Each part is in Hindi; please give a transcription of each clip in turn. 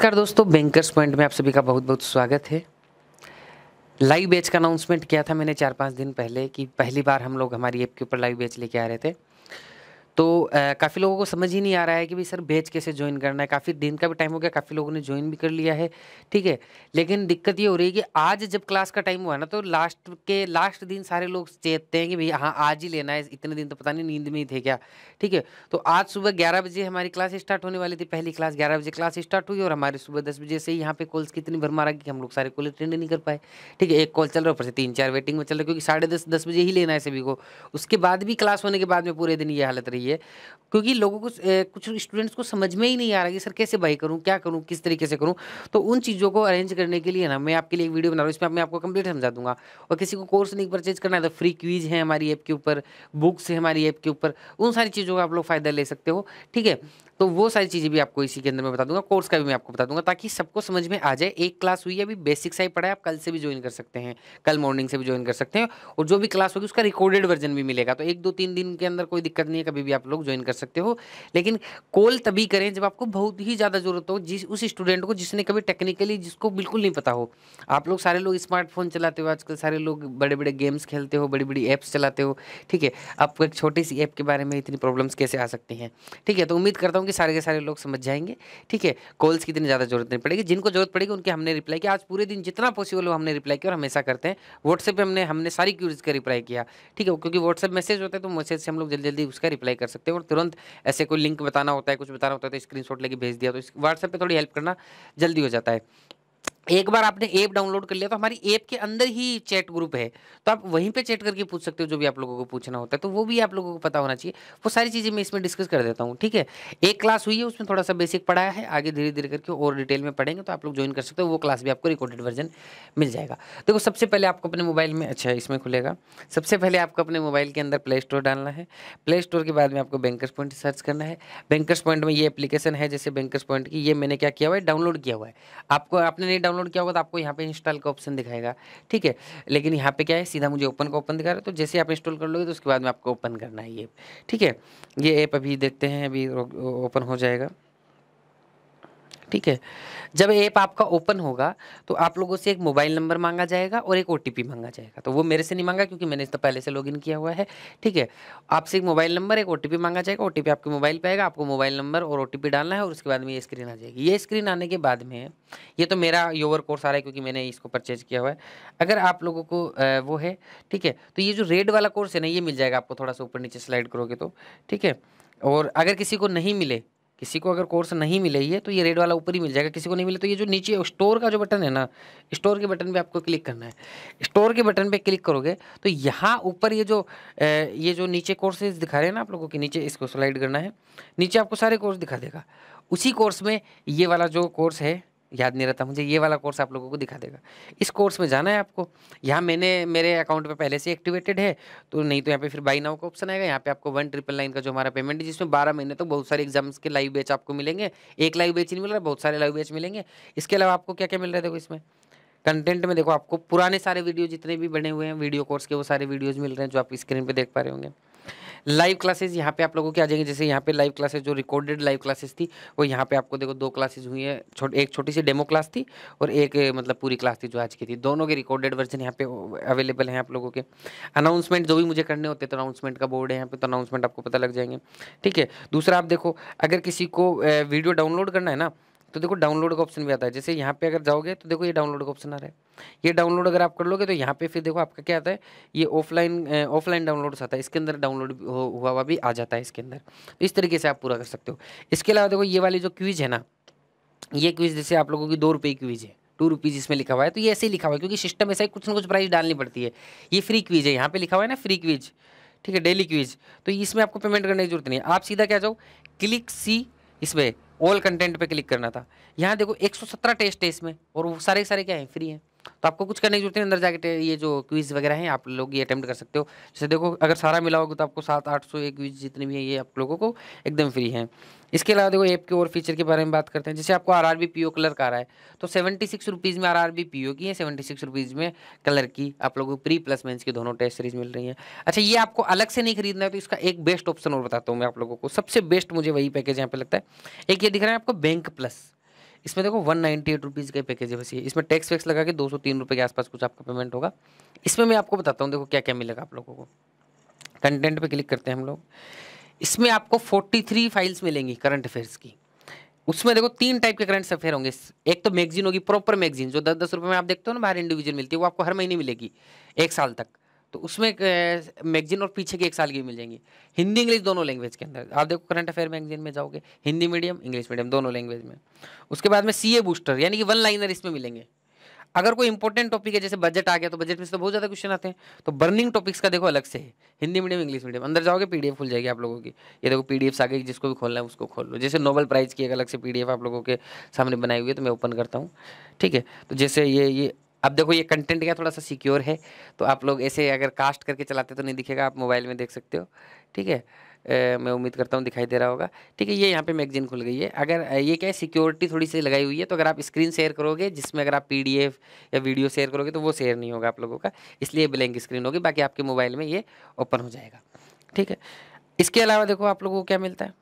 नमस्कार दोस्तों बैंकर्स पॉइंट में आप सभी का बहुत बहुत स्वागत है लाइव बेच का अनाउंसमेंट किया था मैंने चार पाँच दिन पहले कि पहली बार हम लोग हमारी ऐप के ऊपर लाइव बेच लेके आ रहे थे तो काफ़ी लोगों को समझ ही नहीं आ रहा है कि भाई सर बैच कैसे ज्वाइन करना है काफ़ी दिन का भी टाइम हो गया काफ़ी लोगों ने ज्वाइन भी कर लिया है ठीक है लेकिन दिक्कत ये हो रही है कि आज जब क्लास का टाइम हुआ ना तो लास्ट के लास्ट दिन सारे लोग चेतते हैं कि भाई हाँ आज ही लेना है इतने दिन तो पता नहीं नींद में ही थे क्या ठीक है तो आज सुबह ग्यारह बजे हमारी क्लास स्टार्ट होने वाली थी पहली क्लास ग्यारह बजे क्लास स्टार्ट हुई और हमारे सुबह दस बजे से ही यहाँ पे कॉल्स की भर मारा कि हम लोग सारे कॉल अटेंड नहीं कर पाए ठीक है एक कॉल चल रहा है ऊपर से तीन चार वेटिंग में चल रहा है क्योंकि साढ़े दस दस बजे ही लेना है सभी को उसके बाद भी क्लास होने के बाद में पूरे दिन ये हालत रही रही है क्योंकि लोगों को कुछ स्टूडेंट्स को समझ में ही नहीं आ रहा कि सर कैसे बाई करूं क्या करूं किस तरीके से करूं तो उन चीज़ों को अरेंज करने के लिए ना मैं आपके लिए एक वीडियो बना रहा हूं इसमें मैं आपको कंप्लीट समझा दूंगा और किसी को कोर्स नहीं परचेज करना है तो फ्री क्वीज है हमारी ऐप के ऊपर बुक्स है हमारी ऐप के ऊपर उन सारी चीज़ों का आप लोग फ़ायदा ले सकते हो ठीक है तो वो सारी चीज़ें भी आपको इसी के अंदर मैं बता दूंगा कोर्स का भी मैं आपको बता दूंगा ताकि सबको समझ में आ जाए एक क्लास हुई है अभी बेसिक सा ही पढ़ा है आप कल से भी ज्वाइन कर सकते हैं कल मॉर्निंग से भी ज्वाइन कर सकते हैं और जो भी क्लास होगी उसका रिकॉर्डेड वर्जन भी मिलेगा तो एक दो तीन दिन के अंदर कोई दिक्कत नहीं है कभी भी आप लोग ज्वाइन कर सकते हो लेकिन कॉल तभी करें जब आपको बहुत ही ज़्यादा ज़रूरत हो जिस उस स्टूडेंट को जिसने कभी टेक्निकली जिसको बिल्कुल नहीं पता हो आप लोग सारे लोग स्मार्टफोन चलाते हो आजकल सारे लोग बड़े बड़े गेम्स खेलते हो बड़ी बड़ी ऐप्स चलाते हो ठीक है आपको एक छोटी सी ऐप के बारे में इतनी प्रॉब्लम्स कैसे आ सकती हैं ठीक है तो उम्मीद करता हूँ कि सारे के सारे लोग समझ जाएंगे ठीक है कॉल्स की इतनी ज़्यादा ज़रूरत नहीं पड़ेगी जिनको ज़रूरत पड़ेगी उनके हमने रिप्लाई किया आज पूरे दिन जितना पॉसिबल हो हमने रिप्लाई किया और हमेशा करते हैं व्हाट्सएप पर हमने हमने सारी क्यूरीज का रिप्लाई किया ठीक है क्योंकि व्हाट्सएप मैसेज होता है तो मैसेज से हम लोग जल्दी जल्दी उसका रिप्लाई कर सकते हो और तुरंत ऐसे कोई लिंक बताना होता है कुछ बताना होता है तो स्क्रीन लेके भेज दिया तो व्हाट्सएप पर थोड़ी हेल्प करना जल्दी हो जाता है एक बार आपने ऐप डाउनलोड कर लिया तो हमारी ऐप के अंदर ही चैट ग्रुप है तो आप वहीं पे चैट करके पूछ सकते हो जो भी आप लोगों को पूछना होता है तो वो भी आप लोगों को पता होना चाहिए वो सारी चीज़ें मैं इसमें डिस्कस कर देता हूँ ठीक है एक क्लास हुई है उसमें थोड़ा सा बेसिक पढ़ाया है आगे धीरे धीरे करके और डिटेल में पढ़ेंगे तो आप लोग ज्वाइन कर सकते हो वो क्लास भी आपको रिकॉर्डेड वर्जन मिल जाएगा देखो सबसे पहले आपको अपने मोबाइल में अच्छा इसमें खुलेगा सबसे पहले आपको अपने मोबाइल के अंदर प्ले स्टोर डालना है प्ले स्टोर के बाद में आपको बैंकर्स पॉइंट सर्च करना है बैंकर्स पॉइंट में ये एप्लीकेशन है जैसे बैंकर्स पॉइंट की ये मैंने क्या किया हुआ है डाउनलोड किया हुआ है आपको आपने नहीं डाउनलोड डाउनलोड किया होगा तो आपको यहाँ पे इंस्टॉल का ऑप्शन दिखाएगा ठीक है लेकिन यहाँ पे क्या है सीधा मुझे ओपन का ओपन दिखा रहा है तो जैसे आप इंस्टॉल कर लोगे तो उसके बाद में आपको ओपन करना है ये ठीक है ये ऐप अभी देखते हैं अभी ओपन हो जाएगा ठीक है जब ऐप आपका ओपन होगा तो आप लोगों से एक मोबाइल नंबर मांगा जाएगा और एक ओ मांगा जाएगा तो वो मेरे से नहीं मांगा क्योंकि मैंने तो पहले से लॉगिन किया हुआ है ठीक है आपसे एक मोबाइल नंबर एक ओ मांगा जाएगा ओ आपके मोबाइल पर आएगा आपको मोबाइल नंबर और ओ डालना है और उसके बाद में ये स्क्रीन आ जाएगी ये स्क्रीन आने के बाद में ये तो मेरा योवर कोर्स आ रहा है क्योंकि मैंने इसको परचेज किया हुआ है अगर आप लोगों को वो है ठीक है तो ये जो रेड वाला कोर्स है ना ये मिल जाएगा आपको थोड़ा सा ऊपर नीचे स्लाइड करोगे तो ठीक है और अगर किसी को नहीं मिले किसी को अगर कोर्स नहीं मिले ये तो ये रेड वाला ऊपर ही मिल जाएगा किसी को नहीं मिले तो ये जो नीचे स्टोर का जो बटन है ना स्टोर के बटन पे आपको क्लिक करना है स्टोर के बटन पे क्लिक करोगे तो यहाँ ऊपर ये जो ये जो नीचे कोर्सेज दिखा रहे हैं ना आप लोगों के नीचे इसको स्लाइड करना है नीचे आपको सारे कोर्स दिखा देगा उसी कोर्स में ये वाला जो कोर्स है याद नहीं रहता मुझे ये वाला कोर्स आप लोगों को दिखा देगा इस कोर्स में जाना है आपको यहाँ मैंने मेरे अकाउंट पे पहले से एक्टिवेटेड है तो नहीं तो यहाँ पे फिर बाई नाउ का ऑप्शन आएगा यहाँ पे आपको वन ट्रिपल नाइन का जो हमारा पेमेंट है जिसमें बारह महीने तो बहुत सारे एग्जाम्स के लाइव बैच आपको मिलेंगे एक लाइव बैच नहीं मिल रहा बहुत सारे लाइव बैच मिलेंगे इसके अलावा आपको क्या क्या मिल रहा है देखो इसमें कंटेंट में देखो आपको पुराने सारे वीडियो जितने भी बने हुए हैं वीडियो कोर्स के वो सारे वीडियोज़ मिल रहे हैं जो आप स्क्रीन पर देख पा रहे होंगे लाइव क्लासेस यहाँ पे आप लोगों की आ जाएंगे जैसे यहाँ पे लाइव क्लासेस जो रिकॉर्डेड लाइव क्लासेस थी वो यहाँ पे आपको देखो दो क्लासेस हुई है छोट, एक छोटी सी डेमो क्लास थी और एक मतलब पूरी क्लास थी जो आज की थी दोनों के रिकॉर्डेड वर्जन यहाँ पे अवेलेबल हैं आप लोगों के अनाउंसमेंट जो भी मुझे करने होते तो अनाउंसमेंट का बोर्ड है यहाँ पे तो अनाउंसमेंट आपको पता लग जाएंगे ठीक है दूसरा आप देखो अगर किसी को वीडियो डाउनलोड करना है ना तो देखो डाउनलोड का ऑप्शन भी आता है जैसे यहाँ पे अगर जाओगे तो देखो ये डाउनलोड का ऑप्शन आ रहा है ये डाउनलोड अगर आप कर लोगे तो यहाँ पे फिर देखो आपका क्या आता है ये ऑफलाइन ऑफलाइन डाउनलोड आता है इसके अंदर डाउनलोड हुआ हुआ भी आ जाता है इसके अंदर तो इस तरीके से आप पूरा कर सकते हो इसके अलावा देखो ये वाली जो क्विज है ना ये क्विज जैसे आप लोगों की दो रुपये की क्विज है टू रुपीज़ इसमें लिखा हुआ है तो ये ऐसे ही लिखा हुआ है क्योंकि सिस्टम ऐसा ही कुछ ना कुछ प्राइस डालनी पड़ती है ये फ्री क्विज है यहाँ पे लिखा हुआ है ना फ्री क्विज ठीक है डेली क्विज तो इसमें आपको पेमेंट करने की जरूरत नहीं है आप सीधा क्या जाओ क्लिक सी इसमें ऑल कंटेंट पे क्लिक करना था यहाँ देखो 117 टेस्ट है इसमें और वो सारे सारे क्या है फ्री हैं तो आपको कुछ करने की जरूरत नहीं अंदर जाके ये जो क्विज वगैरह हैं आप लोग ये अटैम्प्ट कर सकते हो जैसे देखो अगर सारा मिला होगा तो आपको सात आठ सौ एक क्विज जितने भी हैं ये आप लोगों को एकदम फ्री हैं इसके अलावा देखो ऐप के और फीचर के बारे में बात करते हैं जैसे आपको R R B P O colour का आ रहा है तो सेवेंटी सिक्स रुपीज़ में R R B P O की है सेवेंटी सिक्स रुपीज़ में कलर की आप लोगों को प्री प्लस मेंस की दोनों टेस्ट सीरीज मिल रही है अच्छा ये आपको अलग से नहीं खरीदना है तो इसका एक बेस्ट ऑप्शन और बताता हूँ मैं आप लोगों को सबसे बेस्ट मुझे वही पैकेज यहाँ पे लगता है एक ये दिख रहा है आपको बैंक प्लस इसमें देखो वन नाइन्टी एट रुपीज़ का पैकेज है वैसे इसमें टैक्स वैक्स लगा के दो सौ तीन रुपये के आसपास कुछ आपका पेमेंट होगा इसमें मैं आपको बताता हूँ देखो क्या क्या मिलेगा आप लोगों को कंटेंट पे क्लिक करते हैं हम लोग इसमें आपको फोर्टी थ्री फाइल्स मिलेंगी करंट अफेयर्स की उसमें देखो तीन टाइप के करंट अफेयर होंगे एक तो मैगजीन होगी प्रॉपर मैगजीन जो दस दस रुपये में आप देखते हो ना बाहर इंडिविजुअल मिलती है वो आपको हर महीने मिलेगी एक साल तक तो उसमें मैगजीन और पीछे की एक साल की मिल जाएंगी हिंदी इंग्लिश दोनों लैंग्वेज के अंदर आप देखो करंट अफेयर मैगजीन में जाओगे हिंदी मीडियम इंग्लिश मीडियम दोनों लैंग्वेज में उसके बाद में सी बूस्टर यानी कि वन लाइनर इसमें मिलेंगे अगर कोई इंपॉर्टेंट टॉपिक है जैसे बजट आ गया तो बजट में से तो बहुत ज़्यादा क्वेश्चन आते हैं तो बर्निंग टॉपिक्स का देखो अलग से है हिंदी मीडियम इंग्लिश मीडियम अंदर जाओगे पीडीएफ खुल जाएगी आप लोगों की ये देखो पीडीएफ आ गई जिसको भी खोलना है उसको खोल लो जैसे नोबल प्राइज़ की एक अलग से पीडीएफ आप लोगों के सामने बनाई हुई है तो मैं ओपन करता हूँ ठीक है तो जैसे ये ये अब देखो ये कंटेंट क्या थोड़ा सा सिक्योर है तो आप लोग ऐसे अगर कास्ट करके चलाते तो नहीं दिखेगा आप मोबाइल में देख सकते हो ठीक है ए, मैं उम्मीद करता हूँ दिखाई दे रहा होगा ठीक है ये यहाँ पे मैगजीन खुल गई है अगर ये क्या है सिक्योरिटी थोड़ी सी लगाई हुई है तो अगर आप स्क्रीन शेयर करोगे जिसमें अगर आप पी या वीडियो शेयर करोगे तो वो शेयर नहीं होगा आप लोगों का इसलिए ब्लैंक स्क्रीन होगी बाकी आपके मोबाइल में ये ओपन हो जाएगा ठीक है इसके अलावा देखो आप लोगों को क्या मिलता है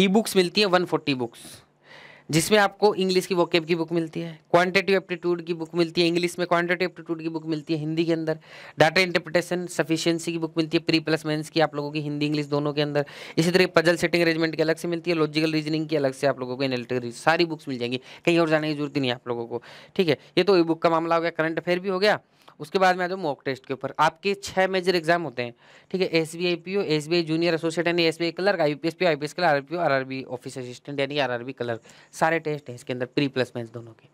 ई बुक्स मिलती है वन बुक्स जिसमें आपको इंग्लिश की वोकेब की बुक मिलती है क्वांटिटिव एप्टीट्यूड की बुक मिलती है इंग्लिश में क्वांटिटिव एप्टीट्यूड की बुक मिलती है हिंदी के अंदर डाटा इंटरप्रिटेशन सफिशियंसी की बुक मिलती है प्री प्लस मेंस की आप लोगों की हिंदी इंग्लिश दोनों के अंदर इसी तरह पजल सेटिंग अरेंजमेंट की अलग से मिलती है लॉजिकल रीजनिंग की अलग से आप लोगों को एनालिटिकल सारी बुक्स मिल जाएंगी कहीं और जाने की जरूरत नहीं नहीं आप लोगों को ठीक है ये तो ई बुक का मामला हो गया करंट अफेयर भी हो गया उसके बाद में आ जाओ मॉक टेस्ट के ऊपर आपके छह मेजर एग्जाम होते हैं ठीक है S B I P O S B I junior associate यानी S B I colour I P S P I P S colour R R B office assistant यानी आर आर बी कलर सारे टेस्ट हैं इसके अंदर प्री प्लस मैं दोनों के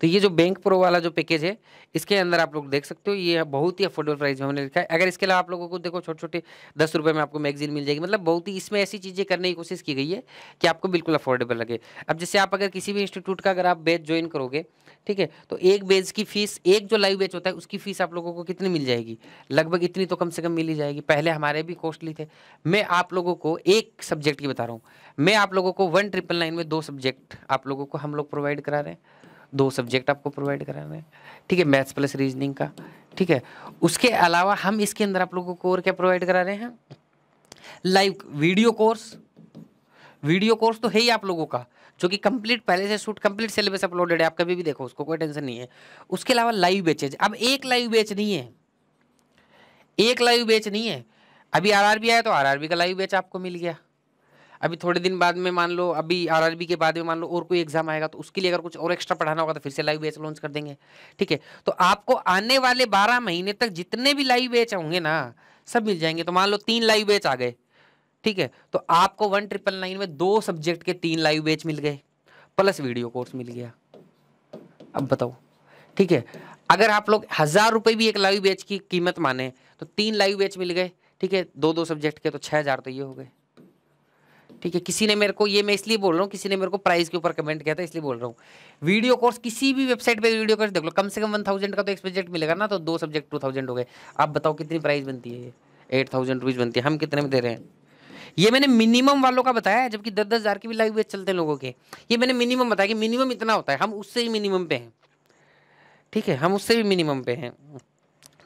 तो ये जो बैंक प्रो वाला जो पैकेज है इसके अंदर आप लोग देख सकते हो ये बहुत ही अफोर्डेबल प्राइस में हमने लिखा है अगर इसके अलावा आप लोगों को देखो छोटे छोटे दस रुपये में आपको मैगजीन मिल जाएगी मतलब बहुत ही इसमें ऐसी चीज़ें करने की कोशिश की गई है कि आपको बिल्कुल अफोर्डेबल लगे अब जैसे आप अगर किसी भी इंस्टीट्यूट का अगर आप बैच ज्वाइन करोगे ठीक है तो एक बैच की फीस एक जो लाइव बैच होता है उसकी फीस आप लोगों को कितनी मिल जाएगी लगभग इतनी तो कम से कम मिल ही जाएगी पहले हमारे भी कॉस्टली थे मैं आप लोगों को एक सब्जेक्ट की बता रहा हूँ मैं आप लोगों को वन ट्रिपल नाइन में दो सब्जेक्ट आप लोगों को हम लोग प्रोवाइड करा रहे हैं दो सब्जेक्ट आपको प्रोवाइड करा रहे हैं ठीक है मैथ्स प्लस रीजनिंग का ठीक है उसके अलावा हम इसके अंदर आप लोगों को और क्या प्रोवाइड करा रहे हैं live video course video course तो है ही आप लोगों का जो कि कंप्लीट पहले से शूट कंप्लीट सिलेबस अपलोडेड है आप कभी भी देखो उसको कोई टेंशन नहीं है उसके अलावा लाइव बेचेज अब एक लाइव बेच नहीं है एक लाइव बेच नहीं है अभी आरआरबी आया तो आरआरबी का लाइव बेच आपको मिल गया अभी थोड़े दिन बाद में मान लो अभी आरआरबी के बाद में मान लो और कोई एग्जाम आएगा तो उसके लिए अगर कुछ और एक्स्ट्रा पढ़ाना होगा तो फिर से लाइव बैच लॉन्च कर देंगे ठीक है तो आपको आने वाले बारह महीने तक जितने भी लाइव बैच होंगे ना सब मिल जाएंगे तो मान लो तीन लाइव बैच आ गए ठीक है तो आपको वन ट्रिपल नाइन में दो सब्जेक्ट के तीन लाइव बैच मिल गए प्लस वीडियो कोर्स मिल गया अब बताओ ठीक है अगर आप लोग हज़ार रुपये भी एक लाइव बैच की कीमत माने तो तीन लाइव बैच मिल गए ठीक है दो दो सब्जेक्ट के तो छः हज़ार तो ये हो गए ठीक है किसी ने मेरे को ये मैं इसलिए बोल रहा हूँ किसी ने मेरे को प्राइस के ऊपर कमेंट किया था इसलिए बोल रहा हूँ वीडियो कोर्स किसी भी वेबसाइट पे वीडियो कोर्स देख लो कम से कम वन थाउजेंड का तो एक सब्जेक्ट मिलेगा ना तो दो सब्जेक्ट टू थाउजेंड हो गए आप बताओ कितनी प्राइस बनती है ये एट थाउजेंड रुपीज़ बनती है हम कितने में दे रहे हैं ये मैंने मिनिमम वालों का बताया है जबकि दस दस हज़ार के भी लाइव वेज चलते हैं लोगों के ये मैंने मिनिमम बताया कि मिनिमम इतना होता है हम उससे ही मिनिमम पे हैं ठीक है हम उससे भी मिनिमम पे हैं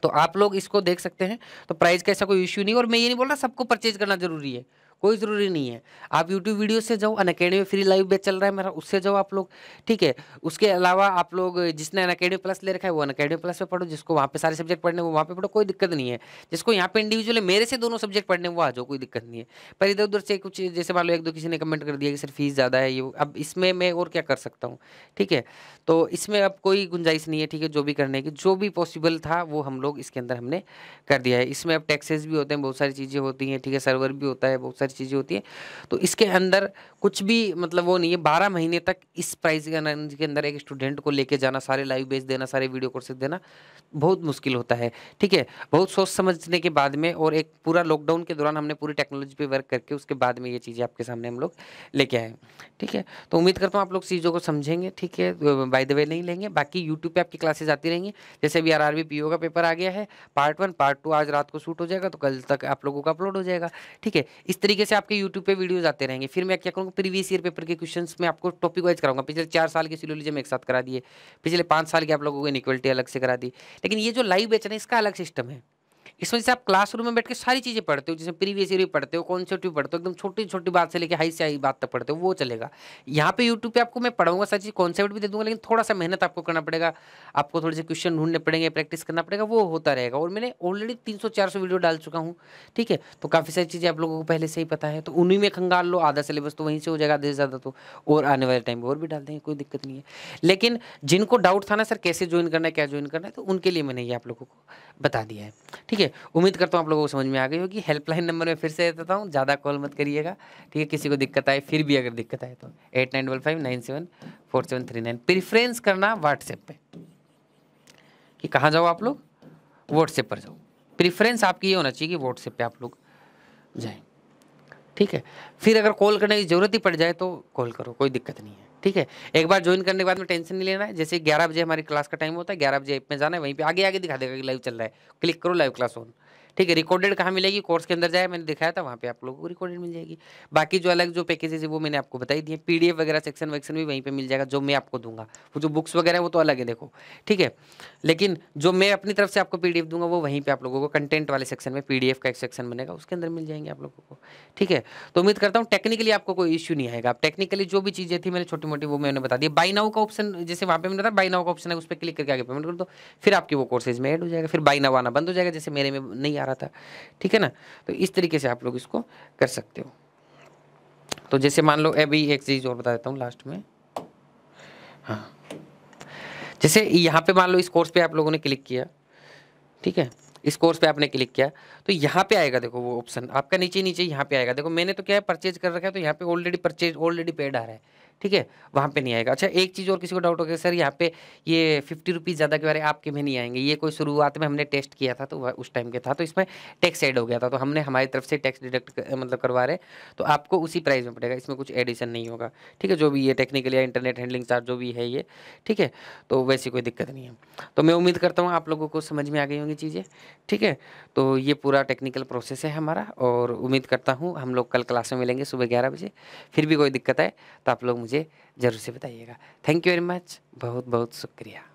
तो आप लोग इसको देख सकते हैं तो प्राइस का ऐसा कोई इश्यू नहीं और मैं ये नहीं बोल रहा सबको परचेज करना ज़रूरी है कोई ज़रूरी नहीं है आप यूट्यूब वीडियो से जाओ Unacademy free live batch चल रहा है मेरा उससे जाओ आप लोग ठीक है उसके अलावा आप लोग जिसने अन अकेडमी प्लस ले रखा है वो अन अकेडमी प्लस पे पढ़ो जिसको वहाँ पे सारे सब्जेक्ट पढ़ने वो वहाँ पे पढ़ो कोई दिक्कत नहीं है जिसको यहाँ पे इंडिविजुअली मेरे से दोनों सब्जेक्ट पढ़ने वो आ जाओ कोई दिक्कत नहीं है पर इधर उधर से कुछ जैसे मान लो एक दो किसी ने कमेंट कर दिया कि सर फीस ज़्यादा है ये अब इसमें मैं और क्या कर सकता हूँ ठीक है तो इसमें अब कोई गुंजाइश नहीं है ठीक है जो भी करने की जो भी पॉसिबल था वो हम लोग इसके अंदर हमने कर दिया है इसमें अब टैक्सेस भी होते हैं बहुत सारी चीज़ें होती हैं ठीक है सर्वर भी होता है बहुत सारी चीज़ें होती है तो इसके अंदर कुछ भी मतलब वो नहीं है बारह महीने तक इस प्राइस के अंदर एक स्टूडेंट को लेके जाना सारे लाइव बेच देना सारे वीडियो कोर्सेज देना बहुत मुश्किल होता है ठीक है बहुत सोच समझने के बाद में और एक पूरा लॉकडाउन के दौरान हमने पूरी टेक्नोलॉजी पर वर्क करके उसके बाद में ये चीज़ें आपके सामने हम लोग लेके आए ठीक है तो उम्मीद करता हूँ आप लोग चीज़ों को समझेंगे ठीक है बाय द वे नहीं लेंगे बाकी यूट्यूब पर आपकी क्लासेज आती रहेंगी जैसे अभी आर आर का पेपर आ गया है पार्ट वन पार्ट टू आज रात को शूट हो जाएगा तो कल तक आप लोगों का अपलोड हो जाएगा ठीक है इस तरीके तरीके से आपके यूट्यूब पे वीडियोज आते रहेंगे फिर मैं क्या करूँगा प्रीवियस ईयर पेपर के क्वेश्चन में आपको टॉपिक वाइज कराऊंगा पिछले चार साल के सिलोलिजम एक साथ करा दिए पिछले पाँच साल के आप लोगों को इनिक्वलिटी अलग से करा दी लेकिन ये जो लाइव बेचना है इसका अलग सिस्टम है इस वजह से आप क्लासरूम में बैठ के सारी चीज़ें पढ़ते हो जैसे प्रीवियस ईयर भी पढ़ते हो कॉन्सेप्ट भी पढ़ते हो एकदम छोटी छोटी बात से लेकर हाई से हाई बात तक पढ़ते हो वो चलेगा यहाँ पे यूट्यूब पे आपको मैं पढ़ाऊंगा सारी चीज़ कॉन्सेप्ट भी दे दूंगा लेकिन थोड़ा सा मेहनत आपको करना पड़ेगा आपको थोड़े से क्वेश्चन ढूंढने पड़ेंगे प्रैक्टिस करना पड़ेगा वो होता रहेगा और मैंने ऑलरेडी तीन सौ वीडियो डाल चुका हूँ ठीक है तो काफ़ी सारी चीज़ें आप लोगों को पहले से ही पता है तो उन्हीं में खंगाल लो आधा सिलेबस तो वहीं से हो जाएगा आधे से ज़्यादा तो और आने वाले टाइम और भी डाल देंगे कोई दिक्कत नहीं है लेकिन जिनको डाउट था ना सर कैसे ज्वाइन करना है क्या ज्वाइन करना है तो उनके लिए मैंने ये आप लोगों को बता दिया है ठीक है उम्मीद करता हूँ आप लोगों को समझ में आ गई होगी हेल्पलाइन नंबर में फिर से देता हूँ ज़्यादा कॉल मत करिएगा ठीक है किसी को दिक्कत आए फिर भी अगर दिक्कत आए तो eight nine double five nine seven four seven three nine preference करना व्हाट्सएप पर कि कहाँ जाओ आप लोग व्हाट्सएप पर जाओ प्रिफ्रेंस आपकी ये होना चाहिए कि व्हाट्सएप पर आप लोग जाएँ ठीक है फिर अगर कॉल करने की ज़रूरत ही पड़ जाए तो कॉल करो कोई दिक्कत नहीं है ठीक है एक बार ज्वाइन करने के बाद में टेंशन नहीं लेना है जैसे ग्यारह बजे हमारी क्लास का टाइम होता है ग्यारह बजे ऐप में जाना है वहीं पे आगे आगे दिखा देगा कि लाइव चल रहा है क्लिक करो लाइव क्लास ऑन ठीक है रिकॉर्डेड कहाँ मिलेगी कोर्स के अंदर जाए मैंने दिखाया था वहाँ पे आप लोगों को रिकॉर्डेड मिल जाएगी बाकी जो अलग जो पैकेजेस है वो मैंने आपको बताई दिए पी वगैरह सेक्शन वैक्शन भी वहीं पर मिल जाएगा जो मैं आपको दूंगा वो जो बुक्स वगैरह वो तो अलग है देखो ठीक है लेकिन जो मैं अपनी तरफ से आपको पी दूंगा वो वहीं पर आप लोगों को कंटेंट वाले सेक्शन में पी का एक सेक्शन बनेगा उसके अंदर मिल जाएंगे आप लोगों को ठीक है तो उम्मीद करता हूँ टेक्निकली आपको कोई इश्यू नहीं आएगा टेक्निकली जो भी चीज़ें थी मैंने छोटी मोटी वो मैंने बता दी बाई नाउ का ऑप्शन जैसे वहाँ पे मैंने बताया बाई नाउ का ऑप्शन है उस पर क्लिक करके आगे पेमेंट कर दो फिर आपकी वो कोर्सेज में एड हो जाएगा फिर बाई नाउ आना बंद हो जाएगा जैसे मेरे में नहीं आ रहा था ठीक है ना तो इस तरीके से आप लोग इसको कर सकते हो तो जैसे मान लो अभी एक चीज़ और बता देता हूँ लास्ट में हाँ जैसे यहाँ पे मान लो इस कोर्स पे आप लोगों ने क्लिक किया ठीक है इस कोर्स पे आपने क्लिक किया तो यहाँ पे आएगा देखो वो ऑप्शन आपका नीचे नीचे यहाँ पे आएगा देखो मैंने तो क्या है परचेज कर रखा है तो यहाँ पे ऑलरेडी परचेज ऑलरेडी पेड आ रहा है ठीक है वहाँ पे नहीं आएगा अच्छा एक चीज़ और किसी को डाउट हो गया सर यहाँ पे ये फिफ्टी रुपीज़ ज़्यादा के बारे आपके में नहीं आएंगे ये कोई शुरुआत में हमने टेस्ट किया था तो वह उस टाइम के था तो इसमें टैक्स ऐड हो गया था तो हमने हमारी तरफ से टैक्स डिडक्ट मतलब करवा रहे तो आपको उसी प्राइस में पड़ेगा इसमें कुछ एडिशन नहीं होगा ठीक है जो भी ये टेक्निकल या इंटरनेट हैंडलिंग चार्ज जो भी है ये ठीक है तो वैसी कोई दिक्कत नहीं है तो मैं उम्मीद करता हूँ आप लोगों को समझ में आ गई होंगी चीज़ें ठीक है तो ये पूरा टेक्निकल प्रोसेस है हमारा और उम्मीद करता हूँ हम लोग कल क्लास में मिलेंगे सुबह ग्यारह बजे फिर भी कोई दिक्कत है तो आप लोग मुझे मुझे ज़रूर से बताइएगा थैंक यू वेरी मच बहुत बहुत शुक्रिया